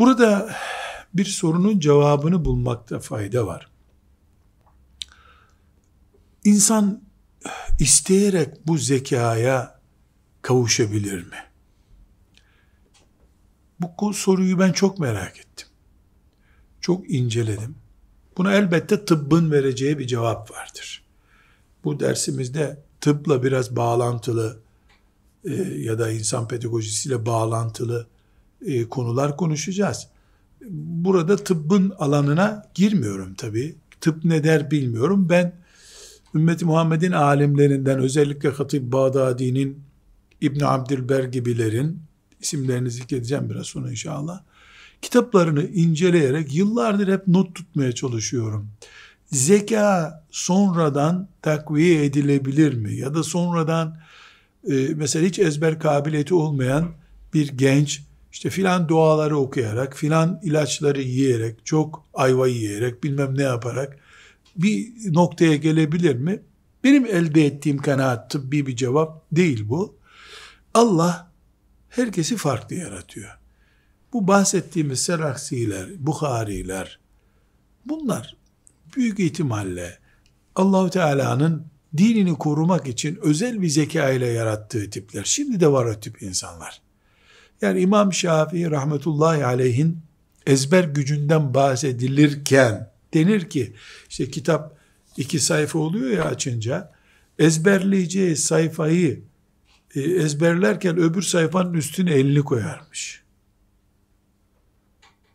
Burada bir sorunun cevabını bulmakta fayda var. İnsan isteyerek bu zekaya kavuşabilir mi? Bu soruyu ben çok merak ettim. Çok inceledim. Buna elbette tıbbın vereceği bir cevap vardır. Bu dersimizde tıpla biraz bağlantılı e, ya da insan pedagojisiyle bağlantılı e, konular konuşacağız. Burada tıbbın alanına girmiyorum tabi. Tıp ne der bilmiyorum. Ben ümmeti Muhammed'in alimlerinden özellikle Hatip Bağdadi'nin İbn Abdilber gibilerin isimlerini zikredeceğim biraz sonra inşallah. Kitaplarını inceleyerek yıllardır hep not tutmaya çalışıyorum. Zeka sonradan takviye edilebilir mi? Ya da sonradan e, mesela hiç ezber kabiliyeti olmayan bir genç işte filan duaları okuyarak, filan ilaçları yiyerek, çok ayva yiyerek, bilmem ne yaparak bir noktaya gelebilir mi? Benim elde ettiğim kanaat tıbbi bir cevap değil bu. Allah herkesi farklı yaratıyor. Bu bahsettiğimiz Seraksiler, Bukhariler bunlar büyük ihtimalle Allahu Teala'nın dinini korumak için özel bir zeka ile yarattığı tipler. Şimdi de var o tip insanlar. Yani İmam Şafii rahmetullahi aleyhin ezber gücünden bahsedilirken denir ki işte kitap iki sayfa oluyor ya açınca ezberleyeceği sayfayı e, ezberlerken öbür sayfanın üstüne elini koyarmış.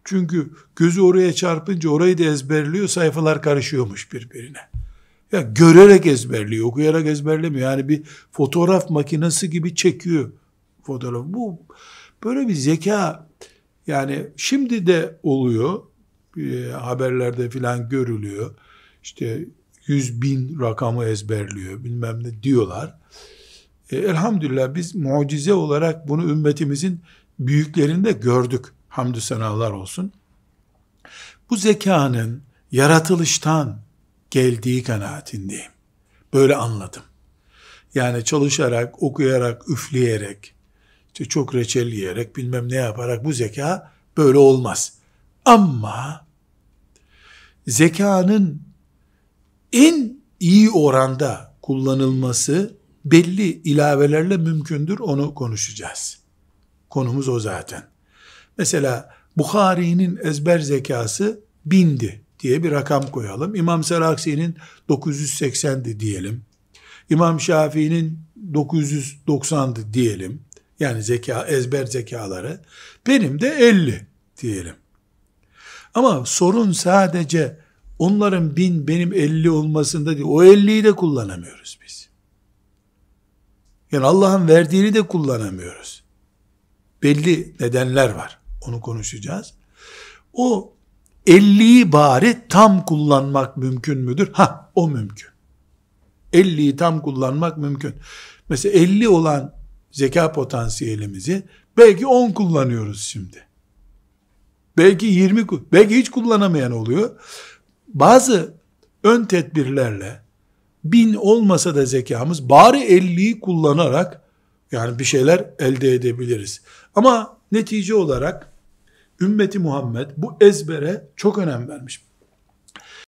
Çünkü gözü oraya çarpınca orayı da ezberliyor sayfalar karışıyormuş birbirine. Ya görerek ezberliyor, okuyarak ezberlemiyor. Yani bir fotoğraf makinesi gibi çekiyor fotoğraf. Bu Böyle bir zeka yani şimdi de oluyor. E, haberlerde filan görülüyor. İşte yüz bin rakamı ezberliyor bilmem ne diyorlar. E, elhamdülillah biz mucize olarak bunu ümmetimizin büyüklerinde gördük. Hamdü senalar olsun. Bu zekanın yaratılıştan geldiği kanaatindeyim. Böyle anladım. Yani çalışarak, okuyarak, üfleyerek, işte çok reçel yiyerek bilmem ne yaparak bu zeka böyle olmaz. Ama zekanın en iyi oranda kullanılması belli ilavelerle mümkündür onu konuşacağız. Konumuz o zaten. Mesela Bukhari'nin ezber zekası bindi diye bir rakam koyalım. İmam Seraksi'nin 980'di diyelim. İmam Şafii'nin 990'dı diyelim. Yani zeka, ezber zekaları. Benim de 50 diyelim. Ama sorun sadece onların bin benim 50 olmasında değil. O 50'yi de kullanamıyoruz biz. Yani Allah'ın verdiğini de kullanamıyoruz. Belli nedenler var. Onu konuşacağız. O 50'yi bari tam kullanmak mümkün müdür? Ha o mümkün. 50'yi tam kullanmak mümkün. Mesela 50 olan zeka potansiyelimizi belki 10 kullanıyoruz şimdi. Belki 20, belki hiç kullanamayan oluyor. Bazı ön tedbirlerle bin olmasa da zekamız bari 50'yi kullanarak yani bir şeyler elde edebiliriz. Ama netice olarak ümmeti Muhammed bu ezbere çok önem vermiş.